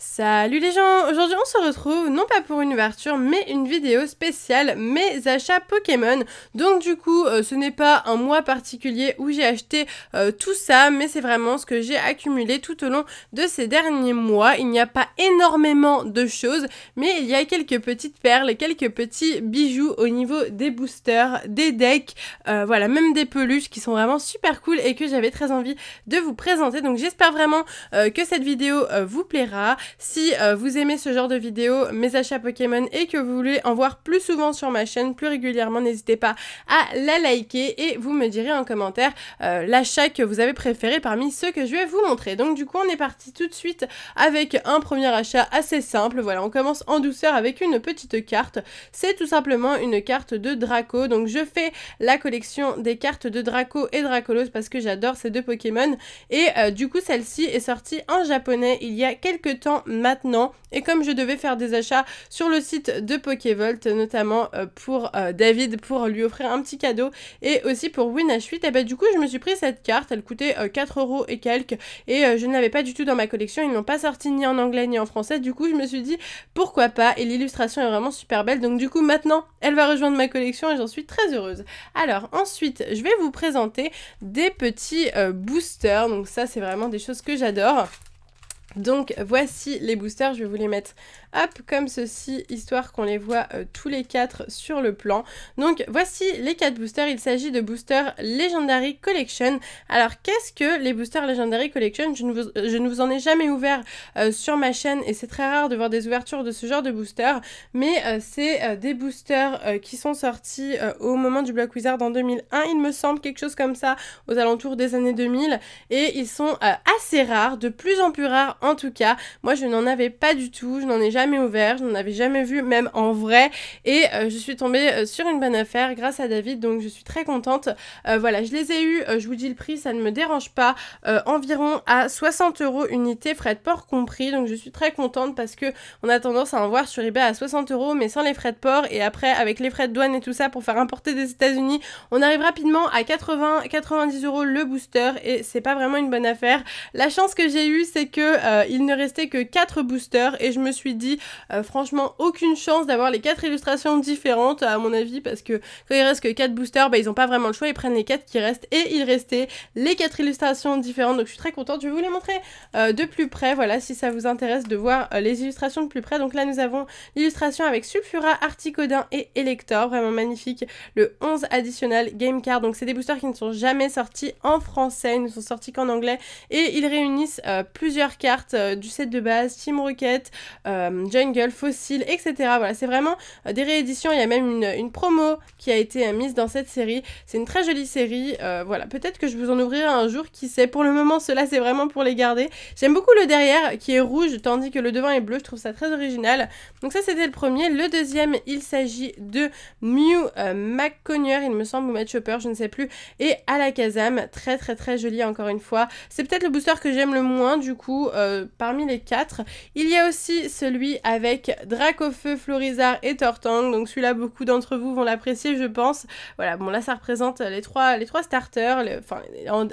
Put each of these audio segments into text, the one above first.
Salut les gens Aujourd'hui on se retrouve non pas pour une ouverture mais une vidéo spéciale mes achats Pokémon. Donc du coup euh, ce n'est pas un mois particulier où j'ai acheté euh, tout ça mais c'est vraiment ce que j'ai accumulé tout au long de ces derniers mois. Il n'y a pas énormément de choses mais il y a quelques petites perles, quelques petits bijoux au niveau des boosters, des decks, euh, voilà même des peluches qui sont vraiment super cool et que j'avais très envie de vous présenter. Donc j'espère vraiment que cette vidéo vous plaira. Si euh, vous aimez ce genre de vidéos, mes achats Pokémon, et que vous voulez en voir plus souvent sur ma chaîne, plus régulièrement, n'hésitez pas à la liker et vous me direz en commentaire euh, l'achat que vous avez préféré parmi ceux que je vais vous montrer. Donc du coup, on est parti tout de suite avec un premier achat assez simple. Voilà, on commence en douceur avec une petite carte. C'est tout simplement une carte de Draco. Donc je fais la collection des cartes de Draco et Dracolos parce que j'adore ces deux Pokémon. Et euh, du coup, celle-ci est sortie en japonais il y a quelques temps maintenant, Et comme je devais faire des achats sur le site de Pokévolt, notamment euh, pour euh, David, pour lui offrir un petit cadeau, et aussi pour WinH8 et bah du coup, je me suis pris cette carte. Elle coûtait 4 euh, euros et quelques, et je ne l'avais pas du tout dans ma collection. Ils n'ont pas sorti ni en anglais ni en français. Du coup, je me suis dit pourquoi pas. Et l'illustration est vraiment super belle. Donc du coup, maintenant, elle va rejoindre ma collection et j'en suis très heureuse. Alors ensuite, je vais vous présenter des petits boosters. Donc ça, c'est vraiment des choses que j'adore. Donc voici les boosters, je vais vous les mettre hop comme ceci, histoire qu'on les voit euh, tous les quatre sur le plan. Donc voici les quatre boosters, il s'agit de boosters Legendary Collection. Alors qu'est-ce que les boosters Legendary Collection je ne, vous, euh, je ne, vous, en ai jamais ouvert euh, sur ma chaîne et c'est très rare de voir des ouvertures de ce genre de boosters, mais c'est des boosters qui sont sortis au moment du Black Wizard en 2001, il me semble, quelque chose comme ça, aux alentours des années 2000, et ils sont assez rares, de plus en plus rares en tout cas, moi je n'en avais pas du tout, je n'en ai jamais ouvert, je n'en avais jamais vu même en vrai et euh, je suis tombée euh, sur une bonne affaire grâce à David donc je suis très contente. Euh, voilà, je les ai eus, je vous dis le prix, ça ne me dérange pas, environ à 60 euros unité frais de port compris donc je suis très contente parce que on a tendance à en voir sur eBay à 60 euros mais sans les frais de port et après avec les frais de douane et tout ça pour faire importer des États-Unis, on arrive rapidement à 80 90 euros le booster et c'est pas vraiment une bonne affaire. La chance que j'ai eue c'est que euh, il ne restait que 4 boosters et je me suis dit euh, franchement aucune chance d'avoir les 4 illustrations différentes à mon avis parce que quand il reste que 4 boosters, bah, ils n'ont pas vraiment le choix, ils prennent les 4 qui restent et il restait les 4 illustrations différentes donc je suis très contente, je vais vous les montrer euh, de plus près, voilà si ça vous intéresse de voir les illustrations de plus près. Donc là nous avons l'illustration avec Sulfura, Articodin et Elector, vraiment magnifique, le 11 additionnel Game Card, donc c'est des boosters qui ne sont jamais sortis en français, ils ne sont sortis qu'en anglais et ils réunissent plusieurs cartes euh, du set de base, Team Rocket, euh, Jungle, Fossil, etc. Voilà, c'est vraiment euh, des rééditions. Il y a même une, promo qui a été mise dans cette série. C'est une très jolie série. voilà, peut-être que je vous en ouvrirai un jour, qui sait. Pour le moment, cela c'est vraiment pour les garder. J'aime beaucoup le derrière qui est rouge, tandis que le devant est bleu. Je trouve ça très original. Donc ça, c'était le premier. Le deuxième, il s'agit de Mew euh, il me semble, ou Matt Chopper, je ne sais plus, et Alakazam. Très, très, très joli, encore une fois. C'est peut-être le booster que j'aime le moins, du coup, euh, parmi les quatre. Il y a aussi celui avec Dracofeu, Florizard et Tortang. Donc celui-là, beaucoup d'entre vous vont l'apprécier, je pense. Voilà, bon là, ça représente les trois, les trois starters, enfin,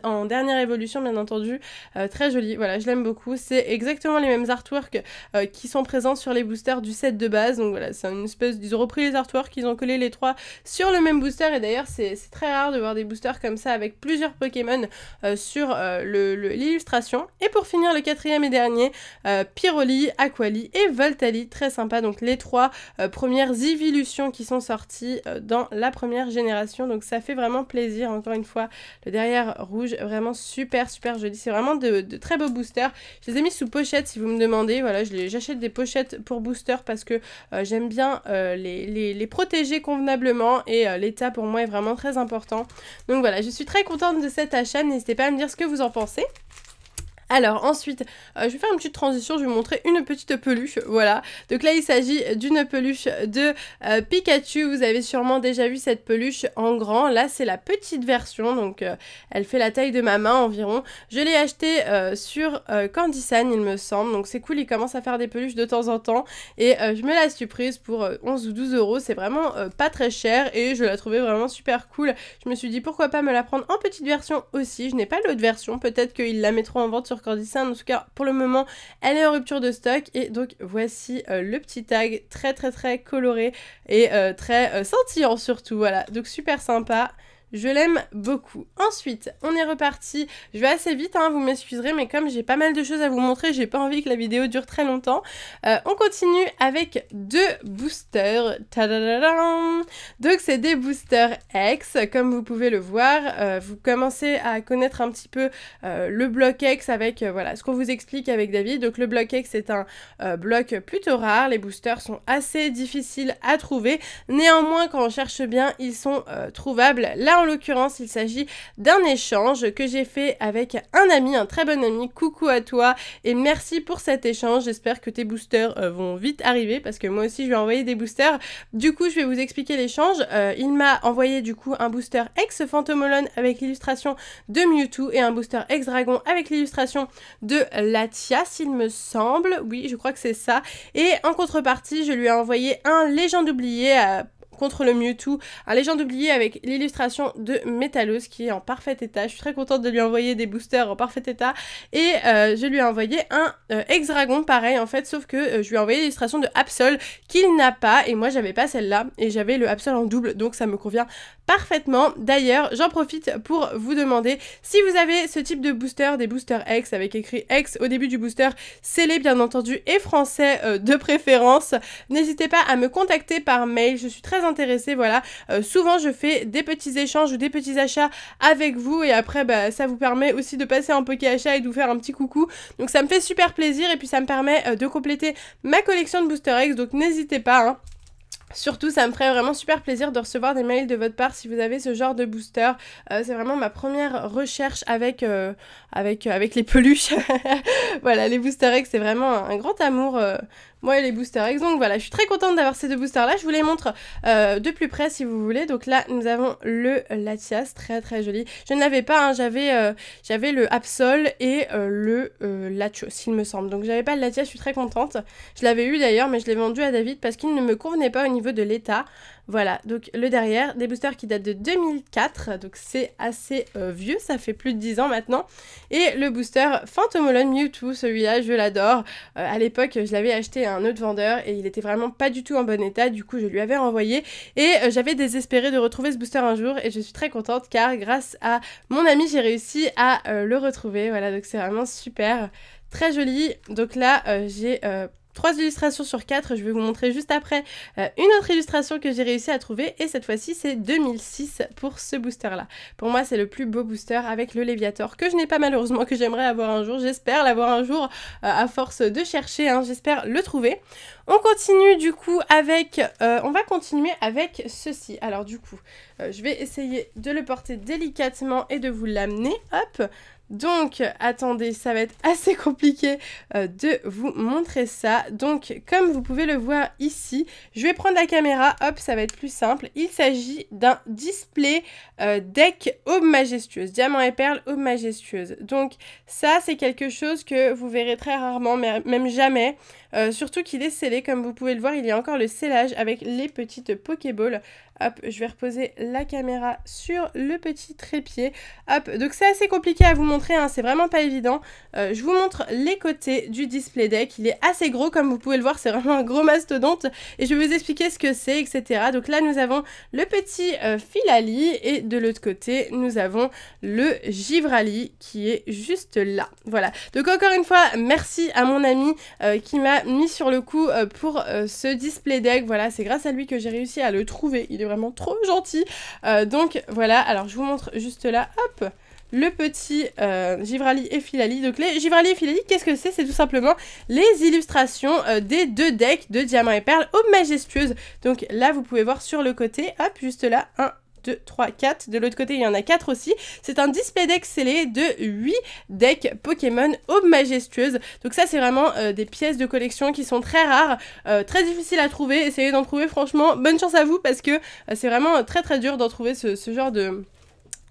en, dernière évolution, bien entendu. Euh, très joli, voilà, je l'aime beaucoup. C'est exactement les mêmes artworks euh, qui sont présents sur les boosters du set de base. Donc voilà, c'est une espèce... Ils ont repris les artworks, ils ont collé les trois sur le même booster. Et d'ailleurs, c'est très rare de voir des boosters comme ça avec plusieurs Pokémon sur l'illustration. et pour finir, le quatrième dernier derniers, euh, Aquali et Voltali, très sympa, donc les trois euh, premières évolutions qui sont sorties euh, dans la première génération, donc ça fait vraiment plaisir, encore une fois, le derrière rouge, vraiment super super joli, c'est vraiment de, très beaux boosters, je les ai mis sous pochette si vous me demandez, voilà, j'achète des pochettes pour boosters parce que j'aime bien les, les, protéger convenablement et l'état pour moi est vraiment très important, donc voilà, je suis très contente de cet achat, n'hésitez pas à me dire ce que vous en pensez. Alors ensuite, euh, je vais faire une petite transition, je vais vous montrer une petite peluche, voilà. Donc là, il s'agit d'une peluche de euh, Pikachu, vous avez sûrement déjà vu cette peluche en grand. Là, c'est la petite version, donc euh, elle fait la taille de ma main environ. Je l'ai achetée sur Candy il me semble, donc c'est cool, il commence à faire des peluches de temps en temps. Et je me la surprise pour 11 ou 12 euros, c'est vraiment pas très cher et je la trouvais vraiment super cool. Je me suis dit pourquoi pas me la prendre en petite version aussi, je n'ai pas l'autre version, peut-être qu'ils la mettront en vente sur en tout cas, pour le moment, elle est en rupture de stock. Et donc, voici euh, le petit tag très, très, très coloré et euh, très euh, scintillant surtout. Voilà, donc super sympa. Je l'aime beaucoup. Ensuite, on est reparti. Je vais assez vite, hein, vous m'excuserez, mais comme j'ai pas mal de choses à vous montrer, j'ai pas envie que la vidéo dure très longtemps. Euh, on continue avec deux boosters. Donc c'est des boosters X, comme vous pouvez le voir. Euh, vous commencez à connaître un petit peu euh, le bloc X avec voilà ce qu'on vous explique avec David. Donc le bloc X est un bloc plutôt rare. Les boosters sont assez difficiles à trouver. Néanmoins, quand on cherche bien, ils sont trouvables. Là, on l'occurrence, il s'agit d'un échange que j'ai fait avec un ami, un très bon ami. Coucou à toi et merci pour cet échange. J'espère que tes boosters euh, vont vite arriver parce que moi aussi je vais envoyer envoyé des boosters. Du coup, je vais vous expliquer l'échange. Euh, il m'a envoyé du coup un booster ex Phantomolone avec l'illustration de Mewtwo et un booster ex Dragon avec l'illustration de Latias, il me semble. Oui, je crois que c'est ça. Et en contrepartie, je lui ai envoyé un légende oublié à euh, contre le Mewtwo, un légende oublié avec l'illustration de Metalos qui est en parfait état. Je suis très contente de lui envoyer des boosters en parfait état. Et euh, je lui ai envoyé un euh, ex-dragon, pareil en fait, sauf que euh, je lui ai envoyé l'illustration de Absol qu'il n'a pas. Et moi j'avais pas celle-là et j'avais le Absol en double donc ça me convient parfaitement. D'ailleurs, j'en profite pour vous demander si vous avez ce type de booster, des boosters X avec écrit X au début du booster, scellé bien entendu et français euh, de préférence. N'hésitez pas à me contacter par mail, je suis très intéressée, voilà. Euh, souvent, je fais des petits échanges ou des petits achats avec vous et après, bah, ça vous permet aussi de passer en poké achat et de vous faire un petit coucou. Donc ça me fait super plaisir et puis ça me permet euh, de compléter ma collection de booster X, donc n'hésitez pas. Hein. Surtout, ça me ferait vraiment super plaisir de recevoir des mails de votre part si vous avez ce genre de booster. Euh, c'est vraiment ma première recherche avec, euh, avec, euh, avec les peluches. voilà, les booster eggs, c'est vraiment un grand amour moi et les boosters ex. Donc voilà, je suis très contente d'avoir ces deux boosters là. Je vous les montre euh, de plus près si vous voulez. Donc là, nous avons le Latias, très très joli. Je ne l'avais pas, hein. j'avais euh, j'avais le Absol et euh, le Latios, il me semble. Donc j'avais pas le Latias, je suis très contente. Je l'avais eu d'ailleurs, mais je l'ai vendu à David parce qu'il ne me convenait pas au niveau de l'état. Voilà, donc le derrière, des boosters qui datent de 2004, donc c'est assez euh, vieux, ça fait plus de 10 ans maintenant. Et le booster Phantomolone Mewtwo, celui-là, je l'adore. Euh, à l'époque, je l'avais acheté à un autre vendeur et il était vraiment pas du tout en bon état, du coup je lui avais renvoyé. Et euh, j'avais désespéré de retrouver ce booster un jour et je suis très contente car grâce à mon ami, j'ai réussi à le retrouver. Voilà, donc c'est vraiment super, très joli. Donc là, j'ai trois illustrations sur quatre. Je vais vous montrer juste après euh, une autre illustration que j'ai réussi à trouver. Et cette fois-ci, c'est 2006 pour ce booster-là. Pour moi, c'est le plus beau booster avec le Léviator que je n'ai pas malheureusement, que j'aimerais avoir un jour. J'espère l'avoir un jour euh, à force de chercher. Hein, j'espère le trouver. On continue du coup avec... Euh, on va continuer avec ceci. Alors du coup, je vais essayer de le porter délicatement et de vous l'amener. Hop donc, attendez, ça va être assez compliqué euh, de vous montrer ça. Donc, comme vous pouvez le voir ici, je vais prendre la caméra, hop, ça va être plus simple. Il s'agit d'un display euh, deck aube majestueuse, diamant et perles aube majestueuse. Donc, ça, c'est quelque chose que vous verrez très rarement, même jamais. Euh, surtout qu'il est scellé, comme vous pouvez le voir, il y a encore le scellage avec les petites Pokéballs Hop, je vais reposer la caméra sur le petit trépied. Hop, donc c'est assez compliqué à vous montrer, hein, c'est vraiment pas évident. Euh, je vous montre les côtés du display deck. Il est assez gros, comme vous pouvez le voir, c'est vraiment un gros mastodonte. Et je vais vous expliquer ce que c'est, etc. Donc là, nous avons le petit euh, filali et de l'autre côté, nous avons le givrali qui est juste là. Voilà. Donc encore une fois, merci à mon ami euh, qui m'a mis sur le coup pour ce display deck. Voilà, c'est grâce à lui que j'ai réussi à le trouver. Il vraiment trop gentil. Euh, donc voilà, alors je vous montre juste là, hop le petit euh, Givrali et Filali. Donc les Givrali et Filali, qu'est-ce que c'est C'est tout simplement les illustrations euh, des deux decks de Diamants et Perles aux Majestueuses. Donc là, vous pouvez voir sur le côté, hop, juste là, un 2, 3, 4. De l'autre côté, il y en a 4 aussi. C'est un display deck scellé de 8 decks Pokémon Aube Majestueuse. Donc ça, c'est vraiment euh, des pièces de collection qui sont très rares, euh, très difficiles à trouver. Essayez d'en trouver, franchement, bonne chance à vous parce que euh, c'est vraiment très très dur d'en trouver ce, genre de,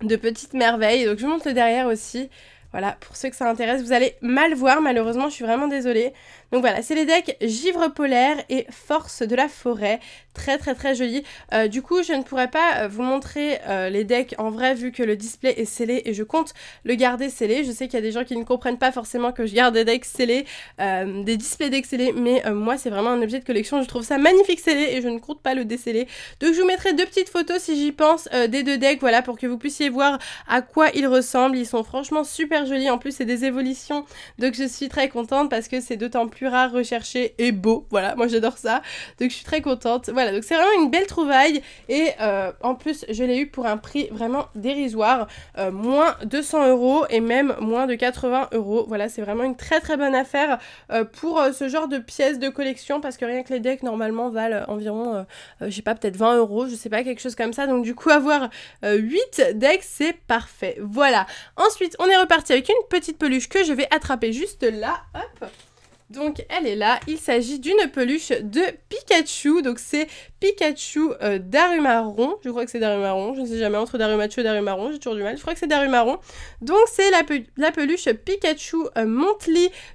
de petites merveilles. Donc je vous montre le derrière aussi. Voilà, pour ceux que ça intéresse, vous allez mal voir, malheureusement, je suis vraiment désolée. Donc voilà, c'est les decks Givre Polaire et Force de la Forêt. Très très très joli. Euh, du coup, je ne pourrais pas euh, vous montrer euh, les decks en vrai vu que le display est scellé et je compte le garder scellé. Je sais qu'il y a des gens qui ne comprennent pas forcément que je garde des decks scellés, des displays decks scellés, mais moi c'est vraiment un objet de collection. Je trouve ça magnifique scellé et je ne compte pas le déceller. Donc je vous mettrai deux petites photos si j'y pense des deux decks, voilà, pour que vous puissiez voir à quoi ils ressemblent. Ils sont franchement super jolie joli. En plus, c'est des évolutions. Donc, je suis très contente parce que c'est d'autant plus rare, recherché et beau. Voilà, moi j'adore ça. Donc, je suis très contente. Voilà, donc c'est vraiment une belle trouvaille. Et euh, en plus, je l'ai eu pour un prix vraiment dérisoire. Euh, moins 200 euros et même moins de 80 euros. Voilà, c'est vraiment une très très bonne affaire euh, pour ce genre de pièces de collection parce que rien que les decks normalement valent environ, je sais pas, peut-être 20 euros, je sais pas, quelque chose comme ça. Donc, du coup, avoir 8 decks, c'est parfait. Voilà. Ensuite, on est reparti avec une petite peluche que je vais attraper juste là. Hop donc elle est là, il s'agit d'une peluche de Pikachu, donc c'est Pikachu euh, Darumaron, je crois que c'est Darumaron, je ne sais jamais, entre Darumachu et Darumaron, j'ai toujours du mal, je crois que c'est Darumaron. Donc c'est la, peluche Pikachu euh,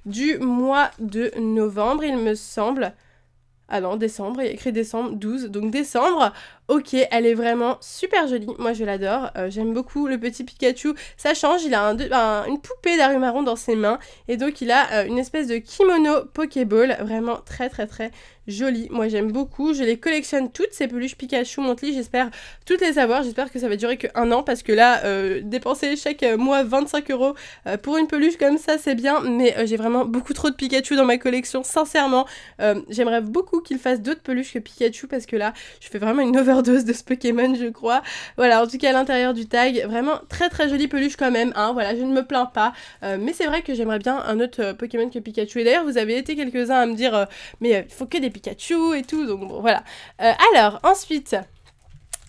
du mois de novembre, il me semble. Ah non, décembre, il y écrit décembre 12, donc décembre ok, elle est vraiment super jolie. Moi, je l'adore. Euh, j'aime beaucoup le petit Pikachu. Ça change. Il a une poupée d'Arumaron dans ses mains. Et donc, il a euh, une espèce de kimono Pokéball. Vraiment très, très, très jolie. Moi, j'aime beaucoup. Je les collectionne toutes, ces peluches Pikachu, Montli, J'espère toutes les avoir. J'espère que ça va durer qu'un an parce que là, euh, dépenser chaque mois 25 euros pour une peluche comme ça, c'est bien. Mais j'ai vraiment beaucoup trop de Pikachu dans ma collection, sincèrement. J'aimerais beaucoup qu'il fasse d'autres peluches que Pikachu parce que là, je fais vraiment une over dose de ce Pokémon, je crois. Voilà, en tout cas, à l'intérieur du tag, vraiment très très jolie peluche quand même. Hein, voilà, je ne me plains pas. Euh, mais c'est vrai que j'aimerais bien un autre euh, Pokémon que Pikachu. Et d'ailleurs, vous avez été quelques-uns à me dire, euh, mais il faut que des Pikachu et tout. Donc bon, voilà. alors, ensuite.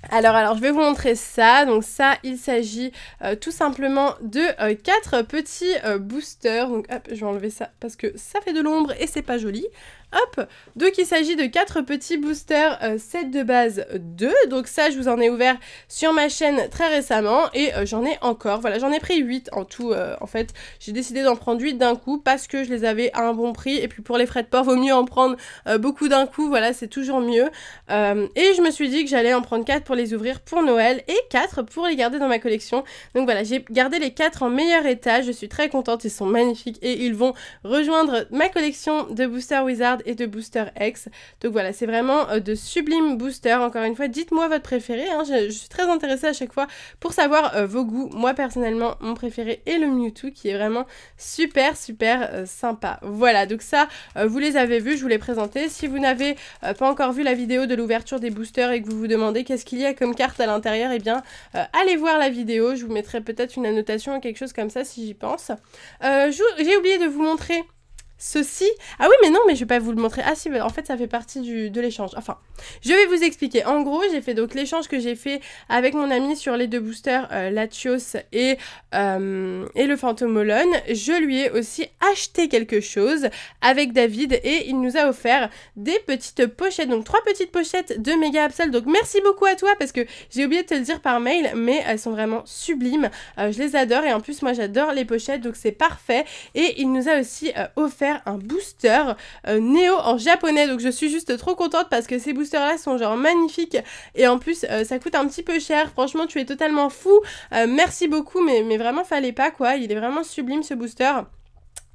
Alors, alors, je vais vous montrer ça. Donc ça, il s'agit tout simplement de quatre petits boosters. Donc hop, je vais enlever ça parce que ça fait de l'ombre et c'est pas joli. Hop Donc il s'agit de 4 petits boosters, 7 euh, de base, 2. Donc ça, je vous en ai ouvert sur ma chaîne très récemment et euh, j'en ai encore. Voilà, j'en ai pris 8 en tout. Euh, en fait, j'ai décidé d'en prendre 8 d'un coup parce que je les avais à un bon prix. Et puis pour les frais de port, vaut mieux en prendre beaucoup d'un coup. Voilà, c'est toujours mieux. et je me suis dit que j'allais en prendre 4 pour les ouvrir pour Noël et 4 pour les garder dans ma collection. Donc voilà, j'ai gardé les 4 en meilleur état. Je suis très contente, ils sont magnifiques et ils vont rejoindre ma collection de Booster Wizard et de Booster X. Donc voilà, c'est vraiment euh, de sublimes boosters. Encore une fois, dites-moi votre préféré. Hein. Je, suis très intéressée à chaque fois pour savoir euh, vos goûts. Moi, personnellement, mon préféré est le Mewtwo qui est vraiment super, super euh, sympa. Voilà, donc ça, vous les avez vus, je vous les présenté. Si vous n'avez pas encore vu la vidéo de l'ouverture des boosters et que vous vous demandez qu'est-ce qu'il y a comme carte à l'intérieur, et eh bien, allez voir la vidéo. Je vous mettrai peut-être une annotation ou quelque chose comme ça si j'y pense. J'ai oublié de vous montrer Ceci. Ah oui, mais non, mais je vais pas vous le montrer. Ah si, en fait, ça fait partie de l'échange. Enfin, je vais vous expliquer. En gros, j'ai fait donc l'échange que j'ai fait avec mon ami sur les deux boosters euh, Latios et, euh, et le Phantomolone. Je lui ai aussi acheté quelque chose avec David et il nous a offert des petites pochettes. Donc trois petites pochettes de méga Absol. Donc merci beaucoup à toi parce que j'ai oublié de te le dire par mail, mais elles sont vraiment sublimes. Euh, je les adore et en plus, moi, j'adore les pochettes, donc c'est parfait. Et il nous a aussi offert un booster Néo euh, Neo en japonais. Donc je suis juste trop contente parce que ces boosters là sont genre magnifiques et en plus euh, ça coûte un petit peu cher. Franchement, tu es totalement fou. Euh, merci beaucoup, mais vraiment fallait pas quoi. Il est vraiment sublime ce booster.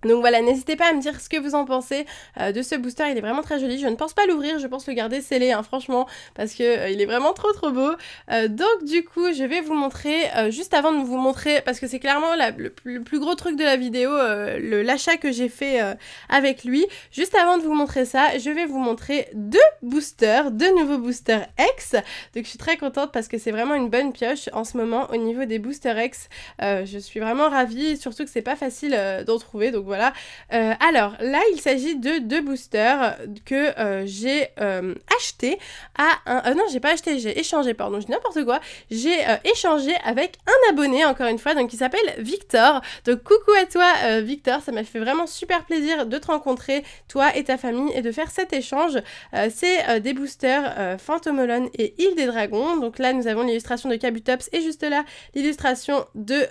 Donc voilà, n'hésitez pas à me dire ce que vous en pensez euh, de ce booster, il est vraiment très joli. Je ne pense pas l'ouvrir, je pense le garder scellé, hein, franchement, parce que euh, il est vraiment trop trop beau. Euh, donc du coup, je vais vous montrer, juste avant de vous montrer, parce que c'est clairement le, plus gros truc de la vidéo, l'achat que j'ai fait avec lui. Juste avant de vous montrer ça, je vais vous montrer deux boosters, deux nouveaux boosters X. Donc je suis très contente parce que c'est vraiment une bonne pioche en ce moment au niveau des boosters X. je suis vraiment ravie, surtout que c'est pas facile d'en trouver, voilà. Euh, alors là, il s'agit de deux boosters que euh, j'ai euh, achetés acheté à un. non, j'ai pas acheté, j'ai échangé, pardon, je dis n'importe quoi. J'ai échangé avec un abonné, encore une fois, donc qui s'appelle Victor. Donc coucou à toi, Victor, ça m'a fait vraiment super plaisir de te rencontrer, toi et ta famille, et de faire cet échange. C'est des boosters Phantomolone et Île des Dragons. Donc là, nous avons l'illustration de Kabutops et juste là, l'illustration de.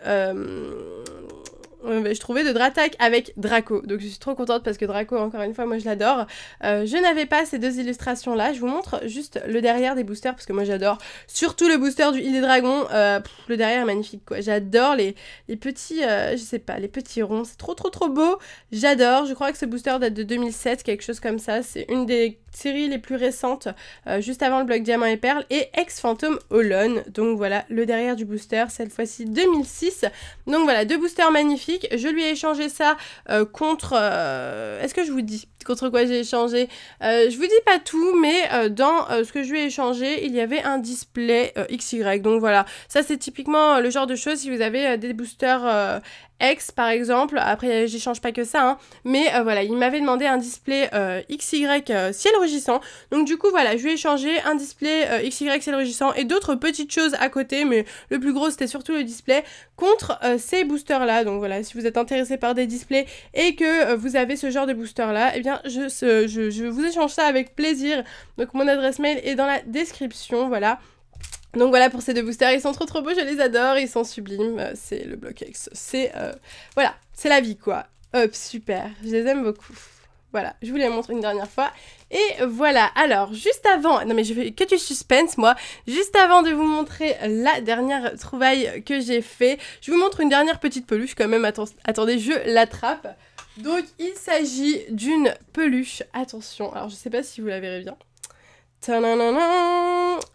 Bah, je trouvais de Dratak avec Draco. Donc je suis trop contente parce que Draco, encore une fois, moi je l'adore. Euh, je n'avais pas ces deux illustrations là. Je vous montre juste le derrière des boosters parce que moi j'adore surtout le booster du Île des Dragons. Euh, le derrière est magnifique quoi. J'adore les, petits, euh, je sais pas, les petits ronds. C'est trop trop trop beau. J'adore. Je crois que ce booster date de 2007, quelque chose comme ça. C'est une des Série les plus récentes, euh, juste avant le bloc Diamant et Perle, et Ex Phantom Alone. Donc voilà, le derrière du booster, cette fois-ci 2006. Donc voilà, deux boosters magnifiques. Je lui ai échangé ça euh, contre... Euh, est-ce que je vous dis contre quoi j'ai échangé. Euh, je vous dis pas tout, mais euh, dans euh, ce que je lui ai échangé, il y avait un display euh, XY. Donc voilà, ça c'est typiquement le genre de choses si vous avez des boosters X par exemple, après j'échange pas que ça, hein. mais voilà, il m'avait demandé un display XY ciel rugissant, donc du coup voilà, je lui ai échangé un display XY ciel rugissant et d'autres petites choses à côté, mais le plus gros c'était surtout le display, contre ces boosters là, donc voilà, si vous êtes intéressé par des displays et que vous avez ce genre de booster là, et eh bien je, vous échange ça avec plaisir. Donc mon adresse mail est dans la description, voilà. Donc voilà pour ces deux boosters, ils sont trop trop beaux, je les adore, ils sont sublimes, euh, c'est le bloc X, c'est... Euh, voilà, c'est la vie quoi. Hop, super, je les aime beaucoup. Voilà, je vous les montre une dernière fois. Et voilà, alors juste avant, non mais je fais que du suspense moi, juste avant de vous montrer la dernière trouvaille que j'ai fait, je vous montre une dernière petite peluche quand même, attendez, je l'attrape. Donc il s'agit d'une peluche. Attention, alors je sais pas si vous la verrez bien.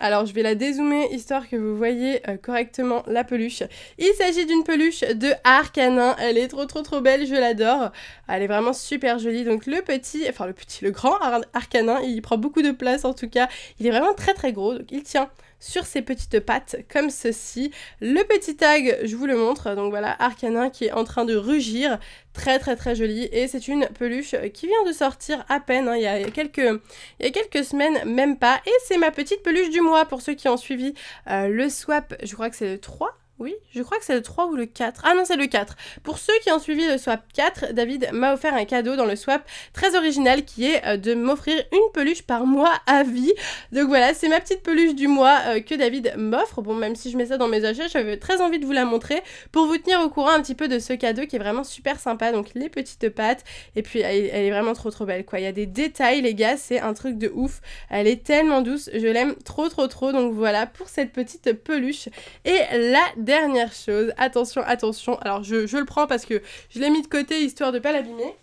Alors je vais la dézoomer histoire que vous voyez euh, correctement la peluche. Il s'agit d'une peluche de Arcanin. Elle est trop trop trop belle, je l'adore. Elle est vraiment super jolie. Donc le petit, enfin le petit, le grand Arcanin, il prend beaucoup de place en tout cas. Il est vraiment très très gros, donc il tient sur ses petites pattes comme ceci. Le petit tag, je vous le montre, donc voilà, Arcanin qui est en train de rugir, très très très joli et c'est une peluche qui vient de sortir à peine hein. il, y a quelques, il quelques semaines même pas et c'est ma petite peluche du mois pour ceux qui ont suivi euh, le swap je crois que c'est le 3 oui, je crois que c'est le 3 ou le 4. Ah non, c'est le 4. Pour ceux qui ont suivi le swap 4, David m'a offert un cadeau dans le swap très original qui est euh, de m'offrir une peluche par mois à vie. Donc voilà, c'est ma petite peluche du mois euh, que David m'offre. Bon, même si je mets ça dans mes achats, j'avais très envie de vous la montrer pour vous tenir au courant un petit peu de ce cadeau qui est vraiment super sympa. Donc les petites pattes et puis elle, est vraiment trop trop belle quoi. Il y a des détails les gars, c'est un truc de ouf. Elle est tellement douce, je l'aime trop trop trop. Donc voilà pour cette petite peluche. Et la dernière chose, attention, attention. Alors je, le prends parce que je l'ai mis de côté histoire de pas l'abîmer.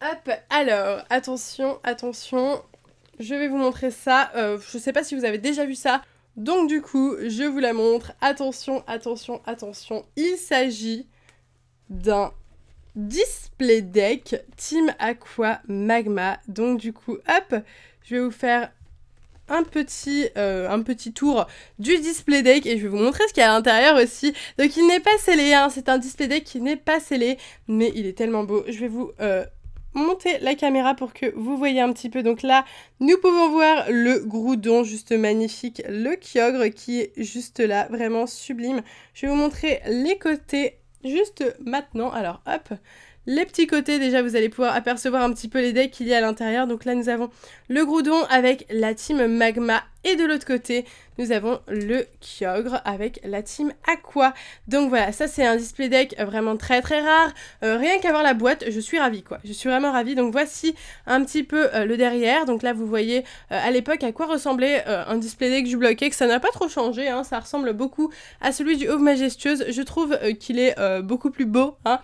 Hop, alors, attention, attention. Je vais vous montrer ça. Je euh, je sais pas si vous avez déjà vu ça. Donc du coup, je vous la montre. Attention, attention, attention. Il s'agit d'un display deck Team Aqua Magma. Donc du coup, hop, je vais vous faire un petit, euh, un petit tour du display deck et je vais vous montrer ce qu'il y a à l'intérieur aussi. Donc il n'est pas scellé, hein. c'est un display deck qui n'est pas scellé, mais il est tellement beau. Je vais vous... Euh, monter la caméra pour que vous voyez un petit peu. Donc là, nous pouvons voir le Groudon, juste magnifique, le Kyogre qui est juste là, vraiment sublime. Je vais vous montrer les côtés juste maintenant. Alors hop, les petits côtés, déjà vous allez pouvoir apercevoir un petit peu les decks qu'il y a à l'intérieur. Donc là nous avons le Groudon avec la team Magma et de l'autre côté nous avons le Kyogre avec la team Aqua. Donc voilà, ça c'est un display deck vraiment très très rare. Euh, rien rien voir la boîte, je suis ravie quoi. Je suis vraiment ravie. Donc voici un petit peu euh, le derrière. Donc là vous voyez euh, à l'époque à quoi ressemblait un display deck du bloqué, que ça n'a pas trop changé. Hein. Ça ressemble beaucoup à celui du Hove Majestueuse. Je trouve qu'il est beaucoup plus beau. Hein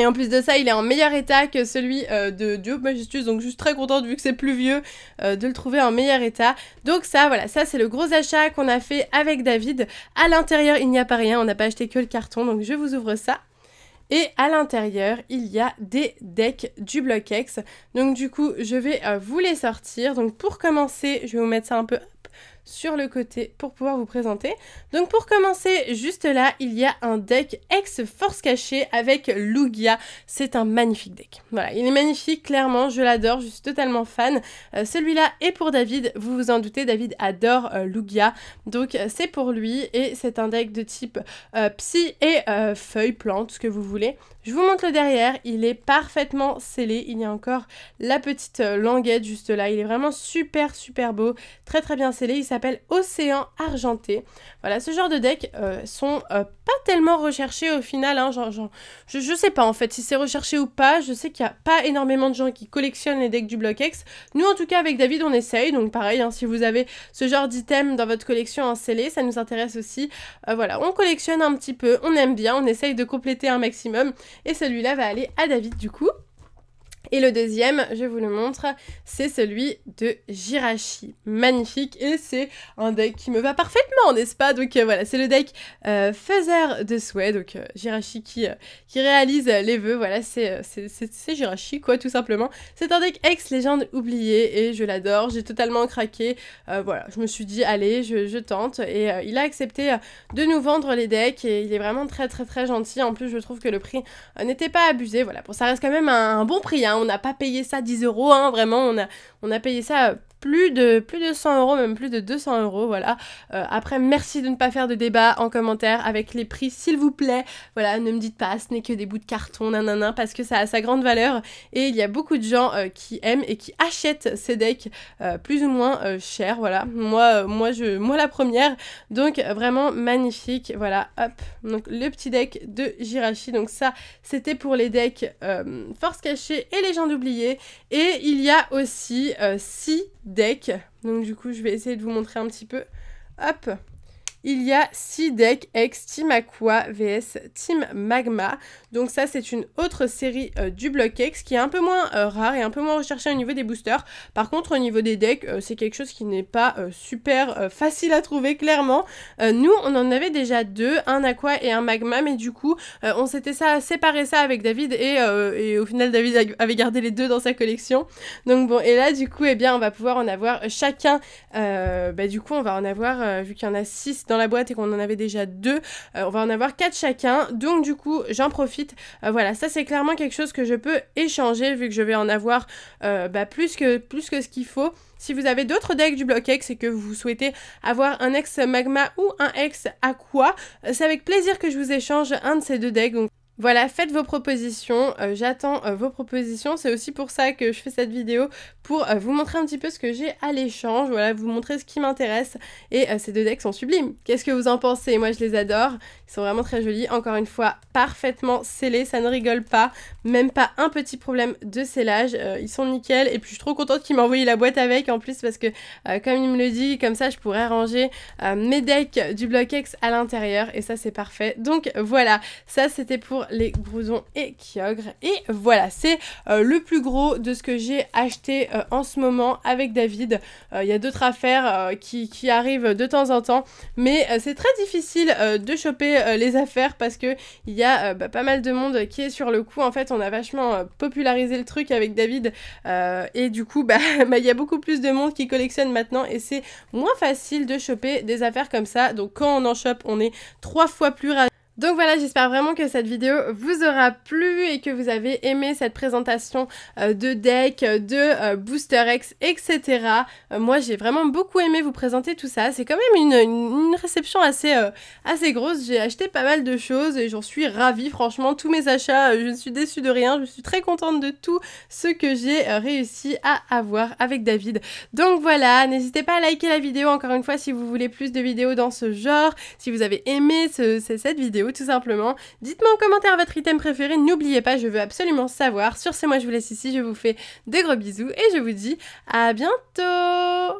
et en plus de ça, il est en meilleur état que celui euh, de Duo Majestus, donc je suis très contente vu que c'est plus vieux euh, de le trouver en meilleur état. Donc ça, voilà, ça c'est le gros achat qu'on a fait avec David. À l'intérieur, il n'y a pas rien, on n'a pas acheté que le carton, donc je vous ouvre ça. Et à l'intérieur, il y a des decks du bloc X. Donc du coup, je vais euh, vous les sortir. Donc pour commencer, je vais vous mettre ça un peu sur le côté pour pouvoir vous présenter. Donc pour commencer, juste là, il y a un deck ex-force caché avec Lugia. C'est un magnifique deck. Voilà, il est magnifique, clairement, je l'adore, je suis totalement fan. Euh, celui-là est pour David, vous vous en doutez, David adore euh, Lugia, donc euh, c'est pour lui et c'est un deck de type psy et feuille, plante, ce que vous voulez. Je vous montre le derrière, il est parfaitement scellé, il y a encore la petite languette juste là, il est vraiment super super beau, très très bien scellé, s'appelle Océan Argenté. Voilà, ce genre de decks euh, sont euh, pas tellement recherchés au final. Hein, genre, je, ne sais pas en fait si c'est recherché ou pas. Je sais qu'il n'y a pas énormément de gens qui collectionnent les decks du Bloc X. Nous, en tout cas, avec David, on essaye. Donc, pareil, hein, si vous avez ce genre d'item dans votre collection en scellé, ça nous intéresse aussi. Euh, voilà, on collectionne un petit peu, on aime bien, on essaye de compléter un maximum. Et celui-là va aller à David du coup. Et le deuxième, je vous le montre, c'est celui de Jirachi. Magnifique. Et c'est un deck qui me va parfaitement, n'est-ce pas Donc euh, voilà, c'est le deck euh, de souhait. Donc euh, Jirachi euh, qui, réalise les vœux. Voilà, c'est Jirachi, quoi, tout simplement. C'est un deck ex-légende oublié, et je l'adore. J'ai totalement craqué. voilà, je me suis dit, allez, je, tente. Et il a accepté de nous vendre les decks et il est vraiment très, très, très gentil. En plus, je trouve que le prix n'était pas abusé. Voilà, bon, ça reste quand même un, bon prix. Hein, on n'a pas payé ça 10 euros, hein, vraiment, on a, on a payé ça plus de, plus de 100 euros, même plus de 200 euros, voilà. Euh, après, merci de ne pas faire de débat en commentaire avec les prix, s'il vous plaît. Voilà, ne me dites pas, ce n'est que des bouts de carton, nanana, parce que ça a sa grande valeur. Et il y a beaucoup de gens euh, qui aiment et qui achètent ces decks euh, plus ou moins chers, voilà. Moi, moi, je, moi, la première. Donc, vraiment magnifique, voilà, hop. Donc, le petit deck de Jirachi. Donc, ça, c'était pour les decks Force Cachée et Légende Oubliée. Et il y a aussi 6 deck. Donc du coup, je vais essayer de vous montrer un petit peu. Hop il y a decks ex Team Aqua vs Team Magma. Donc ça c'est une autre série euh, du Block X qui est un peu moins euh, rare et un peu moins recherchée au niveau des boosters. Par contre au niveau des decks euh, c'est quelque chose qui n'est pas super facile à trouver clairement. nous on en avait déjà deux, un Aqua et un Magma mais du coup on s'était ça séparé ça avec David et, au final David avait gardé les deux dans sa collection. Donc bon et là du coup eh bien on va pouvoir en avoir chacun. bah du coup on va en avoir vu qu'il y en a 6 dans la boîte et qu'on en avait déjà deux. Euh, on va en avoir quatre chacun. Donc du coup, j'en profite. Euh, voilà, ça c'est clairement quelque chose que je peux échanger vu que je vais en avoir euh, bah, plus, que, plus que ce qu'il faut. Si vous avez d'autres decks du bloc X et que vous souhaitez avoir un ex magma ou un ex aqua, c'est avec plaisir que je vous échange un de ces deux decks. Voilà, faites vos propositions, euh, j'attends euh, vos propositions, c'est aussi pour ça que je fais cette vidéo, pour euh, vous montrer un petit peu ce que j'ai à l'échange, voilà, vous montrer ce qui m'intéresse, et ces deux decks sont sublimes. Qu'est-ce que vous en pensez Moi je les adore, ils sont vraiment très jolis, encore une fois, parfaitement scellés, ça ne rigole pas, même pas un petit problème de scellage, ils sont nickel, et puis je suis trop contente qu'il m'a envoyé la boîte avec en plus, parce que comme il me le dit, comme ça je pourrais ranger mes decks du bloc X à l'intérieur, et ça c'est parfait. Donc voilà, ça c'était pour les Brousons et kiogres. Et voilà, c'est euh, le plus gros de ce que j'ai acheté euh, en ce moment avec David. Euh, il y a d'autres affaires qui, arrivent de temps en temps, mais c'est très difficile de choper les affaires parce que il y a bah, pas mal de monde qui est sur le coup. En fait, on a vachement popularisé le truc avec David et du coup, bah, bah il y a beaucoup plus de monde qui collectionne maintenant et c'est moins facile de choper des affaires comme ça. Donc quand on en chope, on est trois fois plus donc voilà, j'espère vraiment que cette vidéo vous aura plu et que vous avez aimé cette présentation euh, de deck, euh, de euh, Booster X, etc. moi, j'ai vraiment beaucoup aimé vous présenter tout ça. C'est quand même une, réception assez, assez grosse. J'ai acheté pas mal de choses et j'en suis ravie. Franchement, tous mes achats, je ne suis déçue de rien. Je suis très contente de tout ce que j'ai réussi à avoir avec David. Donc voilà, n'hésitez pas à liker la vidéo encore une fois si vous voulez plus de vidéos dans ce genre, si vous avez aimé cette vidéo tout simplement. Dites-moi en commentaire votre item préféré, n'oubliez pas, je veux absolument savoir. Sur ce, moi je vous laisse ici, je vous fais de gros bisous et je vous dis à bientôt